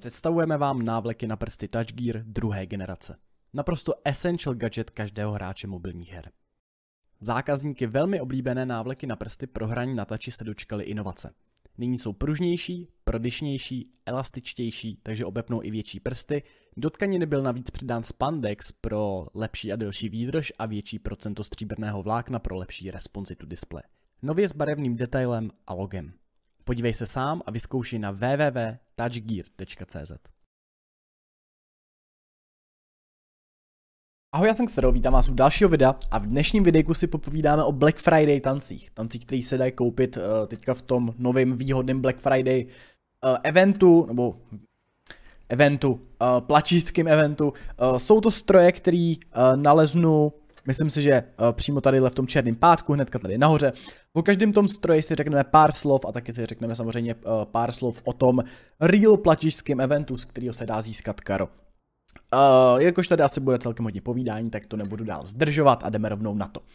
Představujeme vám návleky na prsty Touch Gear druhé generace. Naprosto essential gadget každého hráče mobilních her. Zákazníky velmi oblíbené návleky na prsty pro hraní na tači se dočkali inovace. Nyní jsou pružnější, prodyšnější, elastičtější, takže obepnou i větší prsty. Do tkaniny byl navíc přidán spandex pro lepší a delší výdrž a větší procento stříbrného vlákna pro lepší responsitu displeje. Nově s barevným detailem a logem. Podívej se sám a vyzkoušej na www.touchgear.cz. Ahoj, já jsem Xtero, vítám vás u dalšího videa a v dnešním videu si popovídáme o Black Friday tancích. Tancích, které se dají koupit uh, teďka v tom novém výhodném Black Friday uh, eventu, nebo eventu, uh, eh, plačíckým eventu. Uh, jsou to stroje, který uh, naleznu, myslím si, že uh, přímo tady v tom černém pátku, hnedka tady nahoře. O každém tom stroji si řekneme pár slov a taky si řekneme samozřejmě uh, pár slov o tom real plačíckým eventu, z kterého se dá získat karo. Uh, jakož tady asi bude celkem hodně povídání, tak to nebudu dál zdržovat a jdeme rovnou na to. Uh,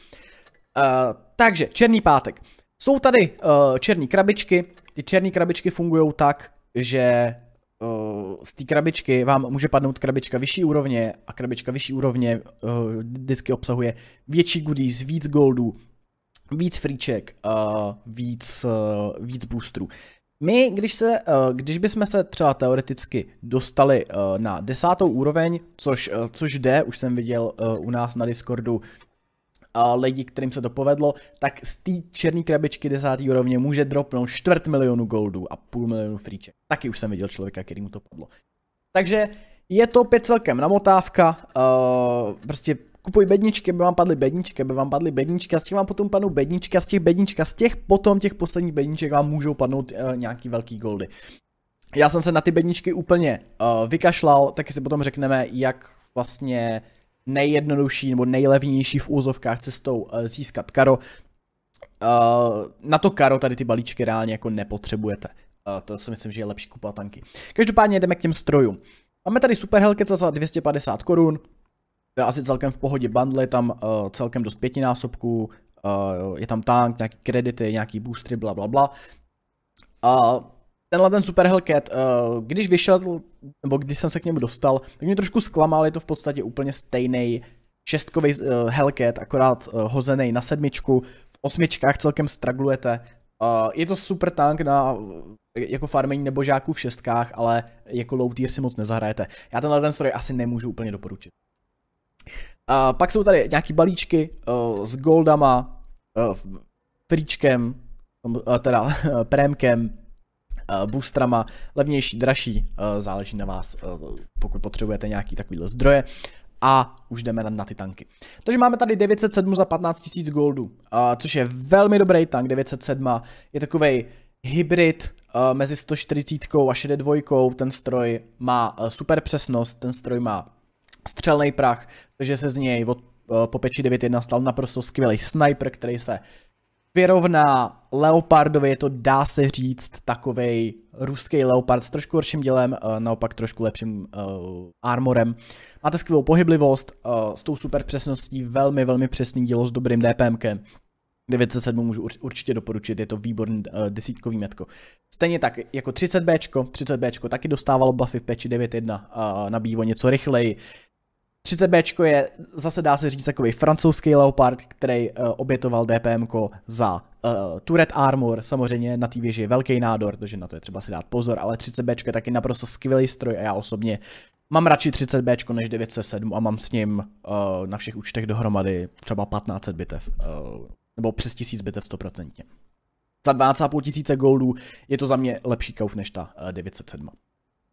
takže, černý pátek. Jsou tady uh, eh, černé krabičky. Ty černé krabičky fungují tak, že uh, z té krabičky vám může padnout krabička vyšší úrovně a krabička vyšší úrovně uh, vždycky obsahuje větší goodies, víc goldů, víc fríček, uh, víc, uh, víc boostrů. My, když, se, eh, když bychom se třeba teoreticky dostali eh, na desátou úroveň, což, eh, což jde, už jsem viděl u nás na Discordu lidi, kterým se to povedlo, tak z té černé krabičky desáté úrovně může dropnout čtvrt milionu goldů a půl milionu fríček. Taky už jsem viděl člověka, který mu to padlo. Takže je to opět celkem namotávka, uh, prostě kupuj bedničky, aby vám padly bedničky, aby vám padly bedničky a z těch vám potom padnou bedničky a z těch bednička, z těch potom těch posledních bedniček vám můžou padnout uh, nějaký velký goldy. Já jsem se na ty bedničky úplně uh, vykašlal, taky si potom řekneme, jak vlastně nejjednodušší nebo nejlevnější v úzovkách cestou uh, získat karo. Uh, na to karo tady ty balíčky reálně jako nepotřebujete. Uh, to si myslím, že je lepší kupovat tanky. Každopádně jdeme k těm strojům. Máme tady Super Hellcat za 250 korun, to je asi celkem v pohodě bundle, je tam uh, celkem dost pětinásobků, uh, je tam tank, nějaký kredity, nějaký boostry, bla bla bla. A tenhle ten Super Hellcat, uh, eh, když vyšel, nebo když jsem se k němu dostal, tak mě trošku zklamal, je to v podstatě úplně stejný šestkový uh, Hellcat, akorát uh, hozený na sedmičku, v osmičkách celkem straglujete, Eh, je to super tank na jako farmení nebo žáků v šestkách, ale jako low tier si moc nezahrajete. Já tenhle ten stroj asi nemůžu úplně doporučit. Uh, pak jsou tady nějaký balíčky uh, s goldama, uh, uh, teda prémkem, uh, boostrama, levnější, dražší, uh, záleží na vás, uh, pokud potřebujete nějaký takovýhle zdroje a už jdeme na, na ty tanky. Takže máme tady 907 za 15 000 goldů, uh, což je velmi dobrý tank, 907 je takovej hybrid uh, mezi 140 a 62, ten stroj má uh, super přesnost, ten stroj má střelný prach, takže se z něj od uh, popeči 9.1 stal naprosto skvělý sniper, který se vyrovná Leopardovi, je to dá se říct takovej ruský Leopard s trošku horším dělem, eh, naopak trošku lepším uh, armorem. Máte skvělou pohyblivost, uh, s tou super přesností, velmi, velmi přesný dílo s dobrým DPMkem. 907 můžu určitě doporučit, je to výborný uh, desítkový metko. Stejně tak jako 30B, 30B taky dostávalo buffy v peči 9.1, uh, nabývo něco rychleji. 30B je zase dá se říct takový francouzský Leopard, který uh, obětoval DPM za uh, eh, turret armor, samozřejmě na té věži je velký nádor, protože na to je třeba si dát pozor, ale 30B je taky naprosto skvělý stroj a já osobně mám radši 30B než 907 a mám s ním uh, na všech účtech dohromady třeba 1500 bitev, uh, nebo přes 1000 bitev 100%. Za 12,5 tisíce goldů je to za mě lepší kauf než ta uh, 907.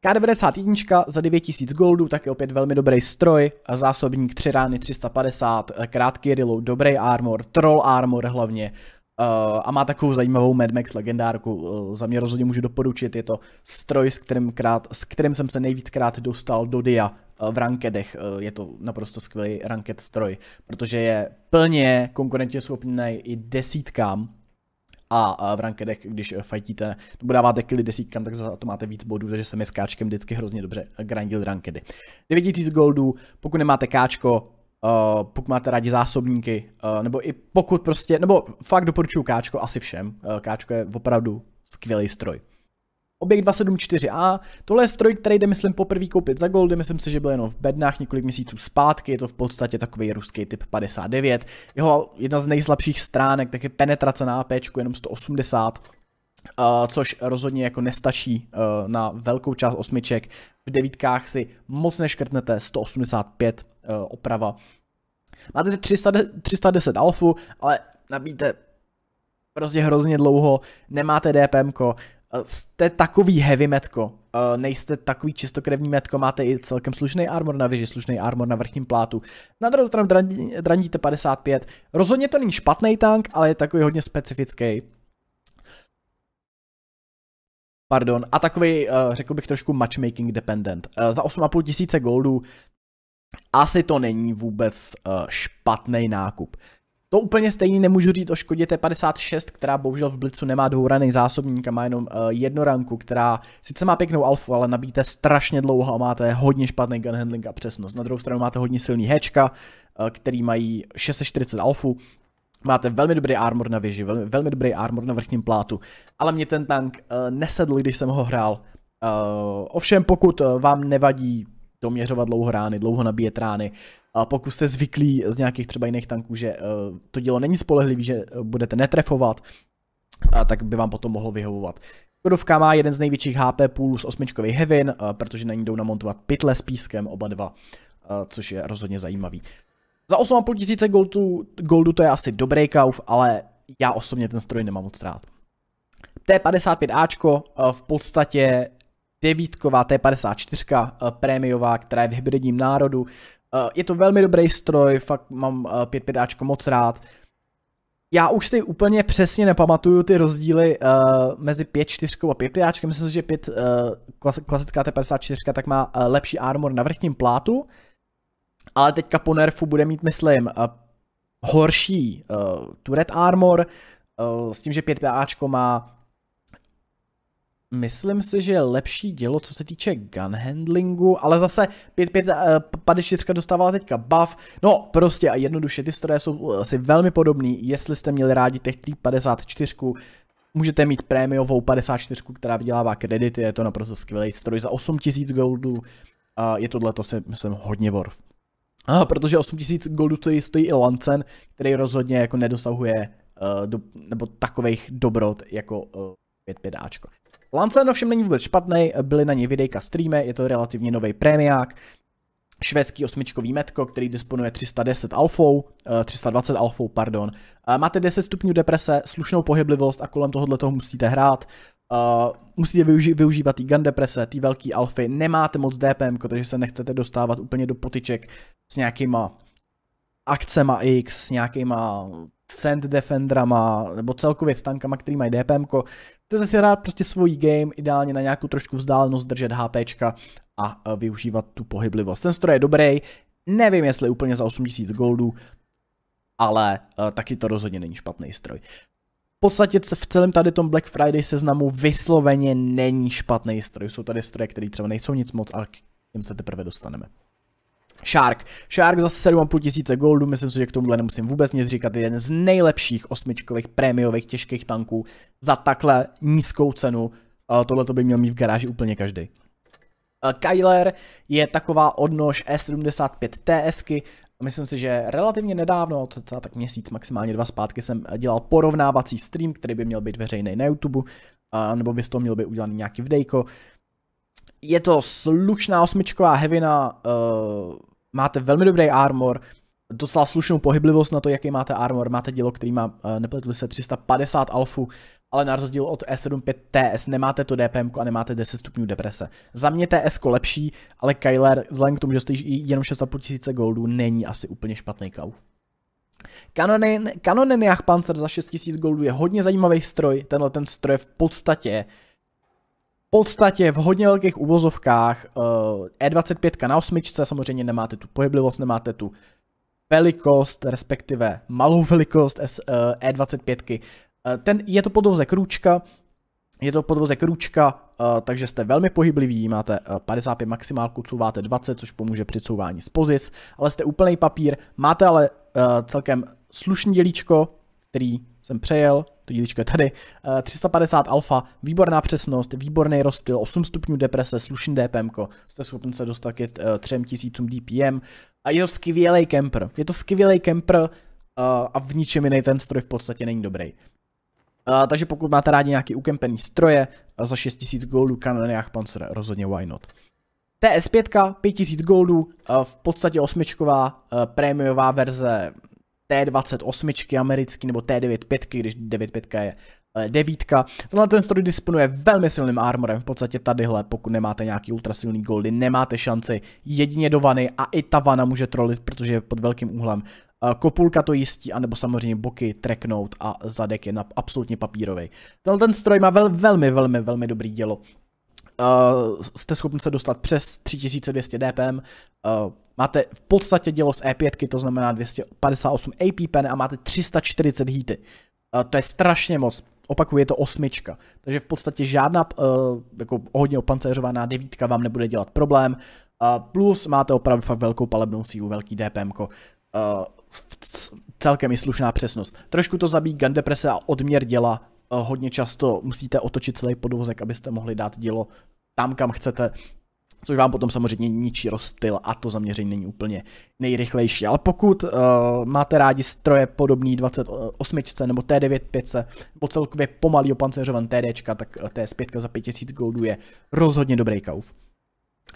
K91 za 9000 goldů, je opět velmi dobrý stroj, zásobník 3 rány 350, eh, krátký reload, dobrý armor, troll armor hlavně, Uh, a má takovou zajímavou Mad Max legendárku, uh, za mě rozhodně můžu doporučit, je to stroj, s kterým, krát, s kterým jsem se nejvíckrát dostal do dia uh, v rankedech, uh, je to naprosto skvělý ranked stroj, protože je plně konkurentně schopný i desítkám a v rankedech, když eh, fightíte, nebo dáváte kily desítkám, tak za to máte víc bodů, takže se mi s káčkem vždycky hrozně dobře eh, grindil rankedy. 9000 goldů, pokud nemáte káčko, eh, pokud máte rádi zásobníky, nebo i pokud prostě, nebo fakt doporučuji káčko asi všem. káčko je opravdu skvělý stroj. Objekt 274A, tohle je stroj, který jde myslím poprvé koupit za goldy, myslím si, že byl jenom v bednách několik měsíců zpátky, je to v podstatě takový ruský typ 59. Jeho jedna z nejslabších stránek, tak je penetrace na AP, jenom 180, Uh, eh, což rozhodně jako nestačí uh, na velkou část osmiček. V devítkách si moc neškrtnete 185 uh, eh, oprava. Máte 300, 310 alfu, ale nabíte prostě hrozně dlouho, nemáte DPM, Eh, jste takový heavy metko, eh, nejste takový čistokrevní metko, máte i celkem slušný armor na věži, slušný armor na vrchním plátu. Na druhou stranu draníte 55, rozhodně to není špatný tank, ale je takový hodně specifický. Pardon, a takový, eh, řekl bych trošku matchmaking dependent. Za 8,5 tisíce goldů asi to není vůbec špatný nákup. To úplně stejně nemůžu říct o Škodě T56, která bohužel v Blitzu nemá douraný zásobník a má jenom uh, eh, jednoranku, která sice má pěknou alfu, ale nabíte strašně dlouho a máte hodně špatný gun handling a přesnost. Na druhou stranu máte hodně silný hečka, uh, eh, který mají 640 alfu, Máte velmi dobrý armor na věži, velmi, velmi dobrý armor na vrchním plátu, ale mě ten tank uh, nesedl, když jsem ho hrál. Uh, ovšem pokud vám nevadí doměřovat dlouho rány, dlouho nabíjet rány. A pokud jste zvyklí z nějakých třeba jiných tanků, že eh, to dílo není spolehlivý, že eh, budete netrefovat, a tak by vám potom mohlo vyhovovat. Kodovka má jeden z největších HP půl z osmičkový Hevin, eh, protože na ní jdou namontovat pytle s pískem oba dva, což je rozhodně zajímavý. Za 8,5 tisíce goldu, goldu to je asi dobrý kauf, ale já osobně ten stroj nemám moc rád. T55Ačko v podstatě devítková, T54, eh, prémiová, která je v hybridním národu. Eh, je to velmi dobrý stroj, fakt mám 5.5 eh, moc rád. Já už si úplně přesně nepamatuju ty rozdíly uh, mezi 5.4 a 5.5. Myslím si, že 5, uh, klasická T54 tak má uh, lepší armor na vrchním plátu, ale teďka po nerfu bude mít, myslím, uh, horší uh, turret armor, uh, s tím, že 5.5 má Myslím si, že je lepší dělo, co se týče gun handlingu, ale zase 5.54 eh, dostávala teďka buff. No, prostě a jednoduše, ty stroje jsou eh, asi velmi podobný. Jestli jste měli rádi těch 54, můžete mít prémiovou 54, která vydělává kredity, je to naprosto skvělý stroj za 8000 goldů. A je tohle, to si myslím, hodně worth. A protože 8000 goldů stojí, stojí i Lancen, který rozhodně jako nedosahuje uh, do, nebo takových dobrot jako uh, 5.5 Lancen ovšem není vůbec špatný, byly na něj videjka streame, je to relativně nový prémiák, švédský osmičkový metko, který disponuje 310 alfou, 320 eh, alfou, pardon. Eh, máte 10 stupňů deprese, slušnou pohyblivost a kolem tohohle toho musíte hrát. Eh, musíte využívat i gun deprese, ty velký alfy, nemáte moc DPM, protože se nechcete dostávat úplně do potyček s nějakýma akcema X, s nějakýma Sand defendrama, nebo celkově s tankama, který mají DPM, chcete si rád prostě svůj game, ideálně na nějakou trošku vzdálenost držet HPčka a e, využívat tu pohyblivost. Ten stroj je dobrý, nevím jestli úplně za 8000 goldů, ale uh, taky to rozhodně není špatný stroj. V podstatě v celém tady tom Black Friday seznamu vysloveně není špatný stroj. Jsou tady stroje, které třeba nejsou nic moc, ale k těm se teprve dostaneme. Shark. Shark za 7,5 tisíce goldů, myslím si, že k tomuhle nemusím vůbec nic říkat, jeden z nejlepších osmičkových prémiových těžkých tanků za takhle nízkou cenu. Tohle to by měl mít v garáži úplně každý. Kyler je taková odnož E75 TSky, Myslím si, že relativně nedávno, třeba tak měsíc, maximálně dva zpátky, jsem dělal porovnávací stream, který by měl být veřejný na YouTube, nebo by z toho měl být udělaný nějaký videjko. Je to slušná osmičková hevina, uh, máte velmi dobrý armor, docela slušnou pohyblivost na to, jaký máte armor. Máte dílo, který má, uh, nepletli se, 350 alfu, ale na rozdíl od E75 TS nemáte to DPM a nemáte 10 stupňů deprese. Za mě TS lepší, ale Kyler vzhledem k tomu, že stojí jenom 6,5 tisíce goldů, není asi úplně špatný kauf. Kanonen Panzer za 6000 goldů je hodně zajímavý stroj, tenhle ten stroj je v podstatě podstatě v hodně velkých uvozovkách E25 eh, e na osmičce, samozřejmě nemáte tu pohyblivost, nemáte tu velikost, respektive malou velikost E25. Eh, e eh, ten, je to podvozek růčka, je to podvozek růčka, takže jste velmi pohybliví, máte 55 maximálku, couváte 20, což pomůže při couvání z pozic, ale jste úplný papír, máte ale celkem slušný dělíčko, který jsem přejel, to díličko je tady, 350 eh, alfa, výborná přesnost, výborný rozptyl, 8 stupňů deprese, slušný DPM, jste schopni se dostat ke 3000 eh, DPM a je to skvělý kemper, je to skvělý kemper eh, a v ničem jiný ten stroj v podstatě není dobrý. Uh, takže pokud máte rádi nějaký ukempený stroje, uh, za 6000 goldů Kanoniach Panzer, rozhodně why not. TS5, 5000 goldů, uh, v podstatě osmičková prémiová verze T28 americký nebo T95, když 95 je eh, devítka. Tenhle ten stroj disponuje velmi silným armorem, v podstatě tadyhle, pokud nemáte nějaký ultrasilný goldy, nemáte šanci jedině do vany a i ta vana může trolit, protože je pod velkým úhlem. Eh, kopulka to jistí, anebo samozřejmě boky, treknout a zadek je na absolutně papírový. Tenhle ten stroj má vel, velmi, velmi, velmi dobrý dělo uh, jste schopni se dostat přes 3200 dpm, uh, máte v podstatě dělo z E5, to znamená 258 AP pen a máte 340 heaty. Uh, to je strašně moc, opakuju, je to osmička, takže v podstatě žádná uh, jako hodně opancéřovaná devítka vám nebude dělat problém, uh, plus máte opravdu fakt velkou palebnou sílu, velký dpm. -ko. Uh, celkem i slušná přesnost. Trošku to zabíjí gun deprese a odměr děla Eh, hodně často musíte otočit celý podvozek, abyste mohli dát dílo tam, kam chcete, což vám potom samozřejmě ničí rozptyl a to zaměření není úplně nejrychlejší. Ale pokud uh, máte rádi stroje podobný 28 nebo T95, nebo celkově pomalý opancerovan TD, tak eh, t 5 za 5000 goldů je rozhodně dobrý kauf.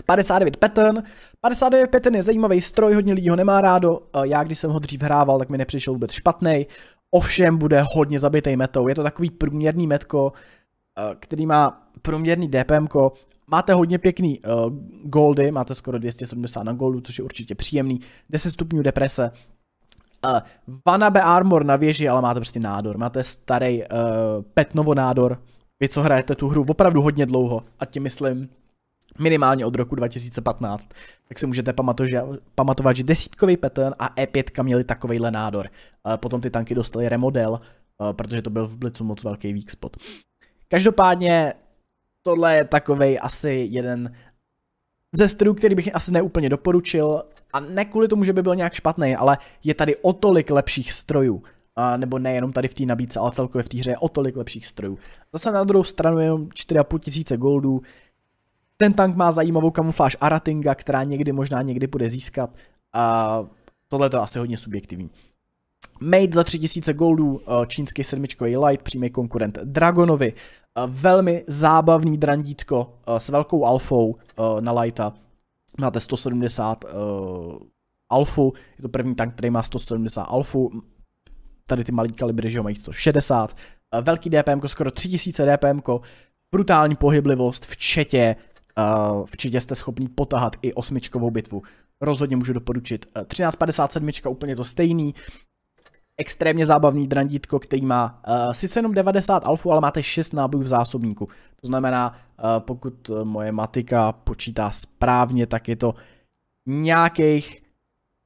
59 Pattern. 59 Pattern je zajímavý stroj, hodně lidí ho nemá rádo. Já když jsem ho dřív hrával, tak mi nepřišel vůbec špatný ovšem bude hodně zabitej metou. Je to takový průměrný metko, eh, který má průměrný DPM, máte hodně pěkný uh, goldy, máte skoro 270 na goldu, což je určitě příjemný, 10 stupňů deprese, uh, Vanabe Armor na věži, ale máte prostě nádor, máte starý uh, Petnovo nádor, vy co hrajete tu hru opravdu hodně dlouho a tím myslím minimálně od roku 2015, tak si můžete pamatovat, že desítkový Patton a E5 měli takovejhle nádor. Eh, potom ty tanky dostali remodel, eh, protože to byl v Blitzu moc velký weak spot. Každopádně tohle je takovej asi jeden ze strojů, který bych asi neúplně doporučil, a ne kvůli tomu, že by byl nějak špatný, ale je tady o tolik lepších strojů. A eh, nebo nejenom tady v té nabídce, ale celkově v té hře je o tolik lepších strojů. Zase na druhou stranu jenom 4,5 tisíce goldů, ten tank má zajímavou kamufláž Aratinga, která někdy možná někdy bude získat. A tohle to je asi hodně subjektivní. Made za 3000 goldů, eh, čínský sedmičkový light, přímý konkurent Dragonovi. Eh, velmi zábavný drandítko eh, s velkou alfou na lighta. Máte 170 alfu, je to první tank, který má 170 alfu. Tady ty malý kalibry, že ho mají 160. Velký DPM, skoro 3000 DPM, brutální pohyblivost, včetně Uh, eh, včetně jste schopný potahat i osmičkovou bitvu. Rozhodně můžu doporučit. 1357 eh, úplně to stejný. Extrémně zábavný drandítko, který má uh, sice jenom 90 alfu, ale máte 6 nábojů v zásobníku. To znamená, uh, pokud moje matika počítá správně, tak je to nějakých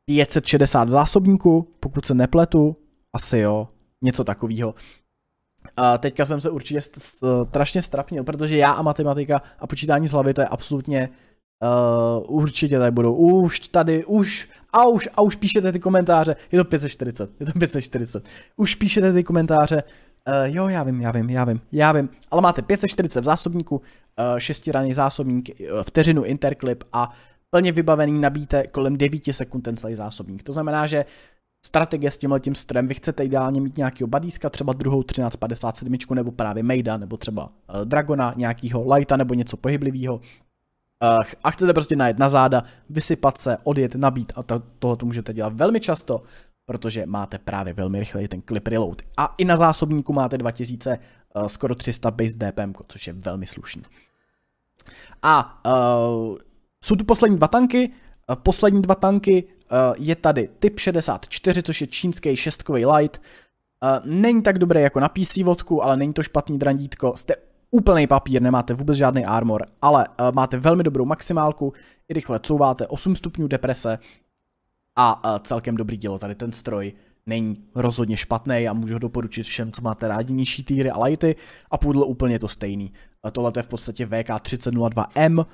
560 v zásobníku, pokud se nepletu, asi jo, něco takového. A teďka jsem se určitě strašně strapnil, protože já a matematika a počítání z hlavy to je absolutně Uh, určitě tady budou. Už tady, už, a už, a už píšete ty komentáře. Je to 540, je to 540. Už píšete ty komentáře. Uh, jo, já vím, já vím, já vím, já vím. Ale máte 540 v zásobníku, uh, eh, šestiraný zásobník, uh, vteřinu interklip a plně vybavený nabíte kolem 9 sekund ten celý zásobník. To znamená, že strategie s tímhle tím strojem. Vy chcete ideálně mít nějakého badíska, třeba druhou 1357 nebo právě Maida, nebo třeba uh, Dragona, nějakého Lighta nebo něco pohyblivého. Uh, eh, a chcete prostě najet na záda, vysypat se, odjet, nabít a to, tohle to můžete dělat velmi často, protože máte právě velmi rychle ten clip reload. A i na zásobníku máte 2000, uh, eh, skoro 300 base DPM, což je velmi slušný. A uh, jsou tu poslední dva tanky, Eh, poslední dva tanky eh, je tady typ 64, což je čínský šestkový light. Eh, není tak dobré jako na PC vodku, ale není to špatný drandítko. Jste úplný papír, nemáte vůbec žádný armor, ale máte velmi dobrou maximálku, i rychle couváte 8 stupňů deprese a celkem dobrý dílo tady ten stroj není rozhodně špatný a můžu ho doporučit všem, co máte rádi nižší týry a lighty a půdl úplně to stejný. Tohle je v podstatě VK3002M,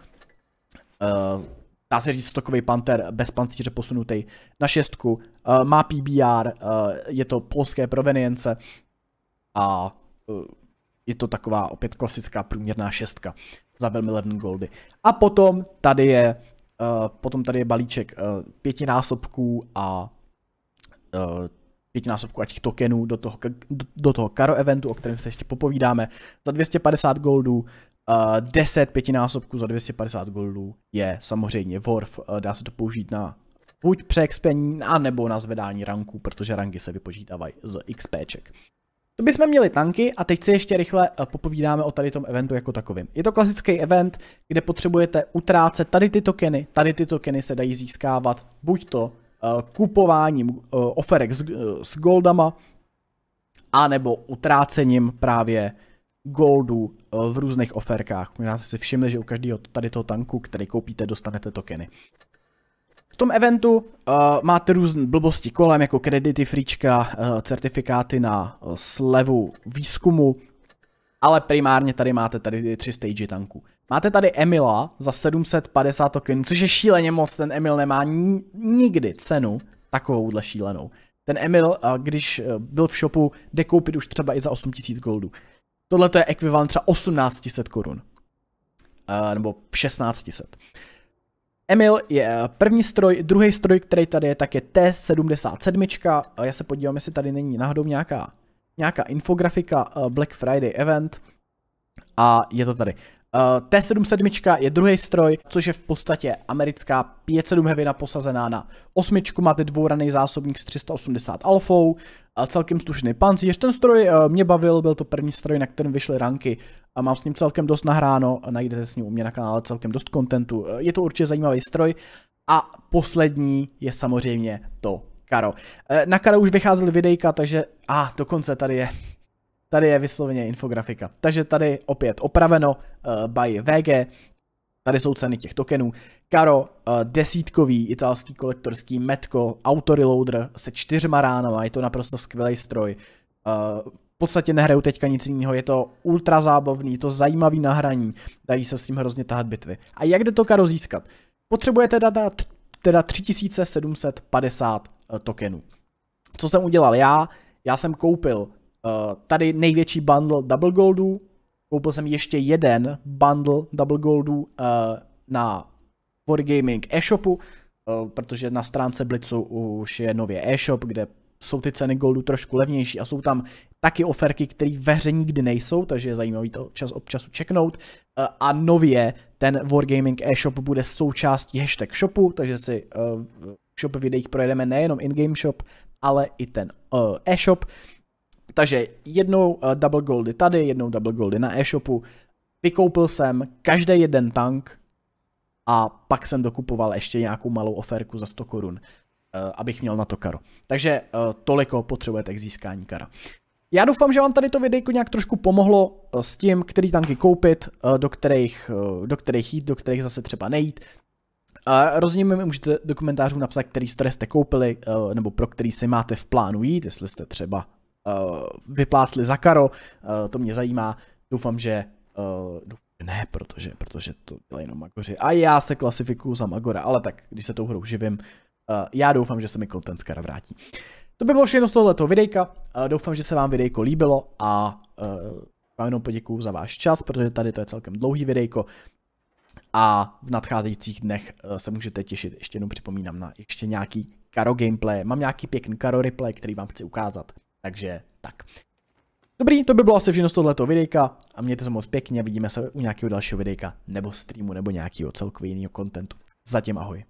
dá se říct, stokový panter bez pancíře posunutý na šestku. Uh, má PBR, uh, eh, je to polské provenience a uh, je to taková opět klasická průměrná šestka za velmi levný goldy. A potom tady je, uh, potom tady je balíček uh, pětinásobků a uh, pětinásobku a těch tokenů do toho, do toho Karo eventu, o kterém se ještě popovídáme, za 250 goldů, Uh, eh, 10 pětinásobků za 250 goldů je samozřejmě worth, uh, dá se to použít na buď přeexpení, a nebo na zvedání ranků, protože ranky se vypočítávají z XPček. To bychom měli tanky a teď si ještě rychle eh, popovídáme o tady tom eventu jako takovým. Je to klasický event, kde potřebujete utrácet tady ty tokeny, tady ty tokeny se dají získávat buď to kupováním oferek s goldama, anebo utrácením právě goldů eh, v různých oferkách. Možná jste si všimli, že u každého tady toho tanku, který koupíte, dostanete tokeny. V tom eventu uh, máte různé blbosti kolem, jako kredity, frička, uh, certifikáty na uh, slevu výzkumu, ale primárně tady máte tady tři stage tanků. Máte tady Emila za 750 tokenů, což je šíleně moc, ten Emil nemá ni nikdy cenu takovouhle šílenou. Ten Emil, když byl v shopu, jde koupit už třeba i za 8000 goldů. Tohle je ekvivalent třeba 1800 korun. Uh, nebo 1600. Emil je eh, první stroj, druhý stroj, který tady je, tak je T77. Eh, já se podívám, jestli tady není náhodou nějaká, nějaká infografika Black Friday event. A je to tady. Eh, T77 je druhý stroj, což je v podstatě americká 57 Heavy posazená na osmičku, máte dvouraný zásobník s 380 alfou, eh, celkem slušný pancíř. Ten stroj eh, mě bavil, byl to první stroj, na kterém vyšly ranky a mám s ním celkem dost nahráno, najdete s ním u mě na kanále celkem dost kontentu. Je to určitě zajímavý stroj a poslední je samozřejmě to Karo. Na Karo už vycházely videjka, takže a ah, dokonce tady je tady je vysloveně infografika. Takže tady opět opraveno uh, by VG, Tady jsou ceny těch tokenů. Caro, eh, desítkový italský kolektorský Metco, Autoreloader se čtyřma ránama, je to naprosto skvělý stroj. Eh, v podstatě nehraju teďka nic jiného, je to ultra zábavný, je to zajímavý nahraní, dají se s tím hrozně tahat bitvy. A jak jde to Karo získat? Potřebujete teda, dát, teda 3750 tokenů. Co jsem udělal já? Já jsem koupil Eh, tady největší bundle double goldů, koupil jsem ještě jeden bundle double goldů eh, na Wargaming e-shopu, eh, protože na stránce Blitzu už je nově e-shop, kde jsou ty ceny goldu trošku levnější a jsou tam taky oferky, které ve hře nikdy nejsou, takže je zajímavý to čas od času checknout. A nově ten Wargaming e-shop bude součástí hashtag shopu, takže si v shop videích projedeme nejenom in-game shop, ale i ten e-shop. Takže jednou eh, double goldy tady, jednou double goldy na e-shopu. Vykoupil jsem každý jeden tank a pak jsem dokupoval ještě nějakou malou oferku za 100 korun, eh, abych měl na to karo. Takže eh, toliko potřebujete k získání kara. Já doufám, že vám tady to videjko nějak trošku pomohlo s tím, který tanky koupit, do kterých, do kterých jít, do kterých zase třeba nejít. A rozhodně mi můžete do komentářů napsat, který stroje jste koupili, nebo pro který si máte v plánu jít, jestli jste třeba Eh, vyplásli za karo, eh, to mě zajímá. Doufám, že eh, doufám, ne, protože, protože to dělají jenom Magoři. A já se klasifikuju za Magora, ale tak, když se tou hrou živím, já doufám, že se mi content z kara vrátí. To by bylo všechno z tohoto videjka. Doufám, že se vám videjko líbilo a vám jenom poděkuju za váš čas, protože tady to je celkem dlouhý videjko a v nadcházejících dnech se můžete těšit, ještě jednou připomínám, na ještě nějaký Karo gameplay. Mám nějaký pěkný Karo replay, který vám chci ukázat. Takže tak. Dobrý, to by bylo asi všechno z tohleto videjka a mějte se moc pěkně vidíme se u nějakého dalšího videjka nebo streamu nebo nějakého celkově jiného kontentu. Zatím ahoj.